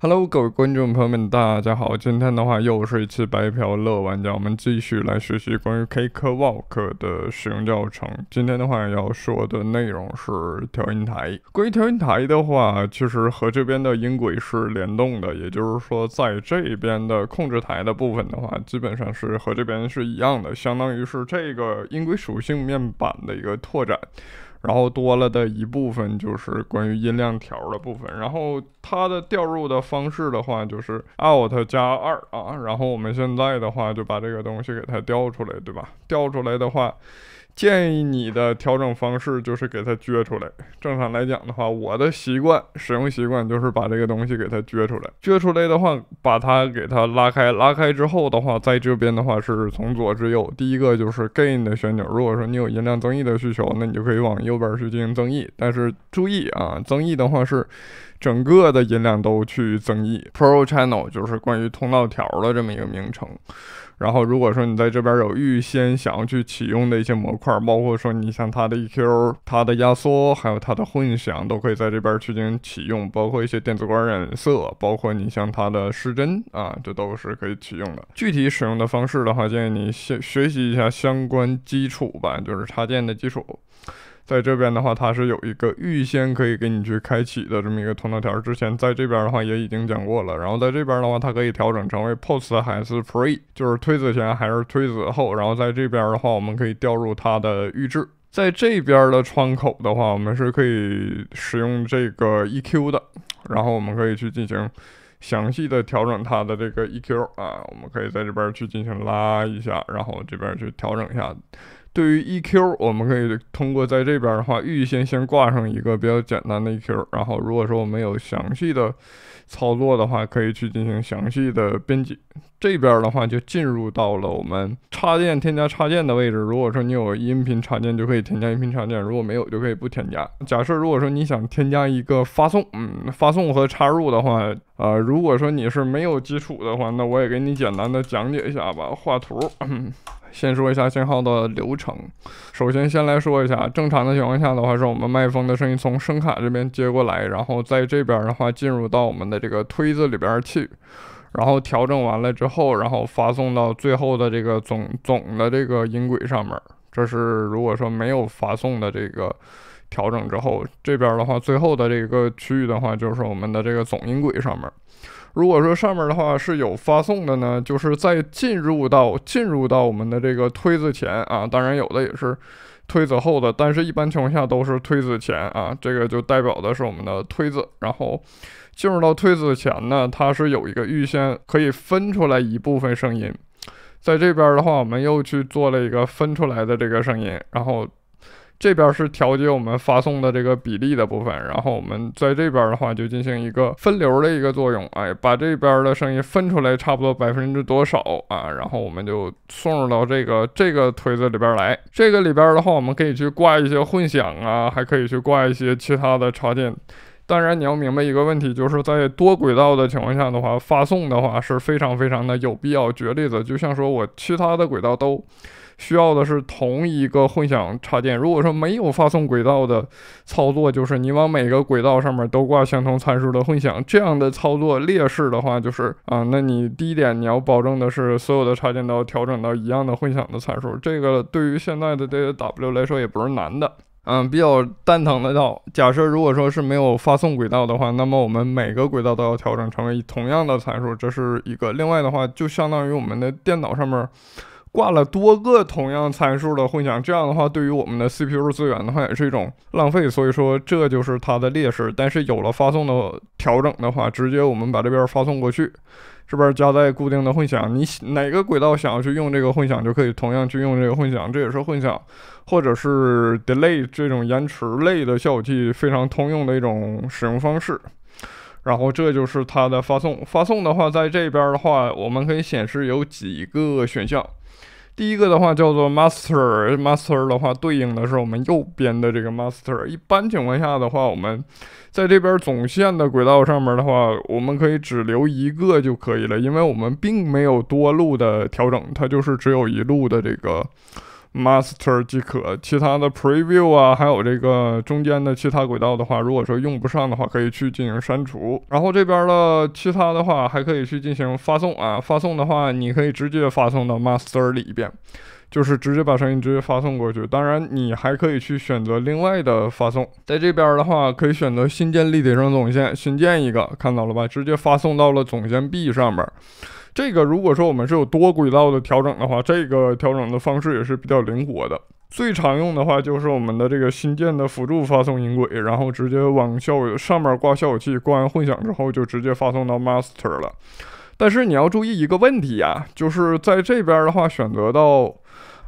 Hello，各位观众朋友们，大家好！今天的话又是一期白嫖乐玩家，我们继续来学习关于 Cake Walk 的使用教程。今天的话要说的内容是调音台。关于调音台的话，其实和这边的音轨是联动的，也就是说，在这边的控制台的部分的话，基本上是和这边是一样的，相当于是这个音轨属性面板的一个拓展。然后多了的一部分就是关于音量条的部分。然后它的调入的方式的话，就是 Alt 加二啊。然后我们现在的话就把这个东西给它调出来，对吧？调出来的话。建议你的调整方式就是给它撅出来。正常来讲的话，我的习惯使用习惯就是把这个东西给它撅出来。撅出来的话，把它给它拉开。拉开之后的话，在这边的话是从左至右，第一个就是 Gain 的旋钮。如果说你有音量增益的需求，那你就可以往右边去进行增益。但是注意啊，增益的话是整个的音量都去增益。Pro Channel 就是关于通道条的这么一个名称。然后，如果说你在这边有预先想要去启用的一些模块，包括说你像它的 EQ、它的压缩，还有它的混响，都可以在这边去进行启用。包括一些电子管染色，包括你像它的失真啊，这都是可以启用的。具体使用的方式的话，建议你先学习一下相关基础吧，就是插件的基础。在这边的话，它是有一个预先可以给你去开启的这么一个通道条。之前在这边的话也已经讲过了。然后在这边的话，它可以调整成为 post 还是 pre，就是推子前还是推子后。然后在这边的话，我们可以调入它的预置。在这边的窗口的话，我们是可以使用这个 EQ 的，然后我们可以去进行详细的调整它的这个 EQ。啊，我们可以在这边去进行拉一下，然后这边去调整一下。对于 EQ，我们可以通过在这边的话，预先先挂上一个比较简单的 EQ，然后如果说我们有详细的操作的话，可以去进行详细的编辑。这边的话就进入到了我们插件添加插件的位置。如果说你有音频插件，就可以添加音频插件；如果没有，就可以不添加。假设如果说你想添加一个发送，嗯，发送和插入的话，呃，如果说你是没有基础的话，那我也给你简单的讲解一下吧。画图。先说一下信号的流程。首先，先来说一下正常的情况下的话，是我们麦克风的声音从声卡这边接过来，然后在这边的话进入到我们的这个推子里边去，然后调整完了之后，然后发送到最后的这个总总的这个音轨上面。这是如果说没有发送的这个。调整之后，这边的话，最后的这个区域的话，就是我们的这个总音轨上面。如果说上面的话是有发送的呢，就是在进入到进入到我们的这个推子前啊，当然有的也是推子后的，但是一般情况下都是推子前啊，这个就代表的是我们的推子。然后进入到推子前呢，它是有一个预先可以分出来一部分声音，在这边的话，我们又去做了一个分出来的这个声音，然后。这边是调节我们发送的这个比例的部分，然后我们在这边的话就进行一个分流的一个作用，哎，把这边的声音分出来，差不多百分之多少啊？然后我们就送入到这个这个推子里边来，这个里边的话，我们可以去挂一些混响啊，还可以去挂一些其他的插件。当然，你要明白一个问题，就是在多轨道的情况下的话，发送的话是非常非常的有必要。举例子，就像说我其他的轨道都需要的是同一个混响插件。如果说没有发送轨道的操作，就是你往每个轨道上面都挂相同参数的混响，这样的操作劣势的话，就是啊，那你第一点你要保证的是所有的插件都要调整到一样的混响的参数。这个对于现在的 DAW 来说也不是难的。嗯，比较蛋疼的道。假设如果说是没有发送轨道的话，那么我们每个轨道都要调整成为同样的参数。这是一个另外的话，就相当于我们的电脑上面。挂了多个同样参数的混响，这样的话对于我们的 CPU 资源的话也是一种浪费，所以说这就是它的劣势。但是有了发送的调整的话，直接我们把这边发送过去，这边加载固定的混响，你哪个轨道想要去用这个混响，就可以同样去用这个混响，这也是混响，或者是 delay 这种延迟类的效果器非常通用的一种使用方式。然后这就是它的发送，发送的话在这边的话，我们可以显示有几个选项。第一个的话叫做 master，master 的话对应的是我们右边的这个 master。一般情况下的话，我们在这边总线的轨道上面的话，我们可以只留一个就可以了，因为我们并没有多路的调整，它就是只有一路的这个。Master 即可，其他的 Preview 啊，还有这个中间的其他轨道的话，如果说用不上的话，可以去进行删除。然后这边的其他的话，还可以去进行发送啊。发送的话，你可以直接发送到 Master 里边，就是直接把声音直接发送过去。当然，你还可以去选择另外的发送。在这边的话，可以选择新建立体声总线，新建一个，看到了吧？直接发送到了总线 B 上面。这个如果说我们是有多轨道的调整的话，这个调整的方式也是比较灵活的。最常用的话就是我们的这个新建的辅助发送音轨，然后直接往效果上面挂效果器，挂完混响之后就直接发送到 master 了。但是你要注意一个问题呀，就是在这边的话选择到。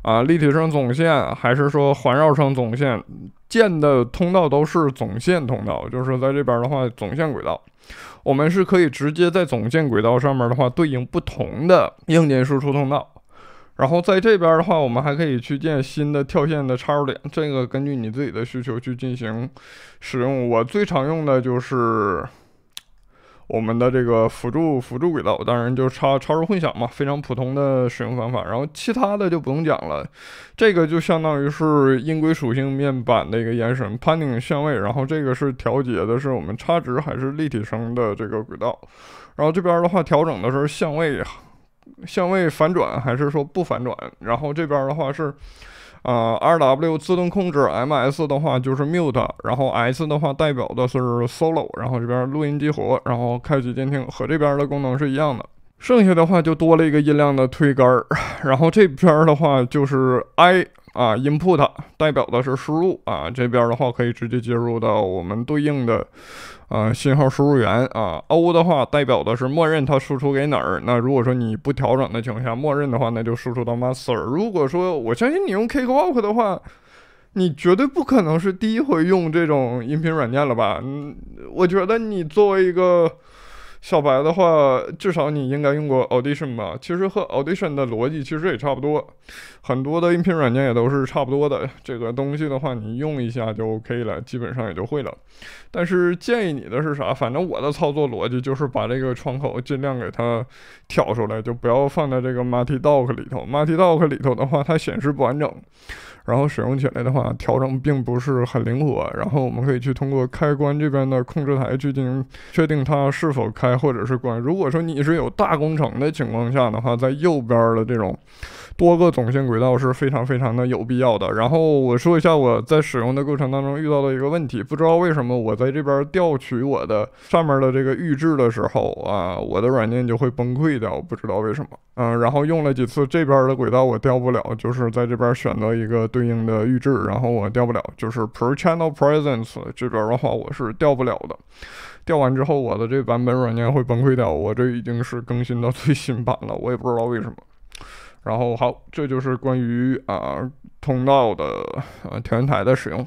啊，立体声总线还是说环绕声总线，建的通道都是总线通道，就是在这边的话，总线轨道，我们是可以直接在总线轨道上面的话，对应不同的硬件输出通道。然后在这边的话，我们还可以去建新的跳线的插入点，这个根据你自己的需求去进行使用。我最常用的就是。我们的这个辅助辅助轨道，当然就插插入混响嘛，非常普通的使用方法。然后其他的就不用讲了，这个就相当于是音轨属性面板的一个延伸，判定相位。然后这个是调节的是我们插值还是立体声的这个轨道。然后这边的话调整的是相位，相位反转还是说不反转？然后这边的话是。呃，R W 自动控制，M S 的话就是 mute，然后 S 的话代表的是 solo，然后这边录音激活，然后开启监听和这边的功能是一样的，剩下的话就多了一个音量的推杆儿，然后这边的话就是 I。啊，input 代表的是输入啊，这边的话可以直接接入到我们对应的啊信号输入源啊。O 的话代表的是默认它输出给哪儿？那如果说你不调整的情况下，默认的话那就输出到 master。如果说我相信你用 Cake Walk 的话，你绝对不可能是第一回用这种音频软件了吧？嗯，我觉得你作为一个小白的话，至少你应该用过 Audition 吧？其实和 Audition 的逻辑其实也差不多。很多的音频软件也都是差不多的，这个东西的话你用一下就 OK 了，基本上也就会了。但是建议你的是啥？反正我的操作逻辑就是把这个窗口尽量给它挑出来，就不要放在这个 MatDock i 里头。MatDock i 里头的话，它显示不完整，然后使用起来的话调整并不是很灵活。然后我们可以去通过开关这边的控制台去进行确定它是否开或者是关。如果说你是有大工程的情况下的话，在右边的这种多个总线。轨道是非常非常的有必要的。然后我说一下我在使用的过程当中遇到的一个问题，不知道为什么我在这边调取我的上面的这个预置的时候啊，我的软件就会崩溃掉，不知道为什么。嗯，然后用了几次这边的轨道我调不了，就是在这边选择一个对应的预置，然后我调不了，就是 Pro Channel Presence 这边的话我是调不了的。调完之后我的这版本软件会崩溃掉，我这已经是更新到最新版了，我也不知道为什么。然后好，这就是关于啊通道的呃音台的使用。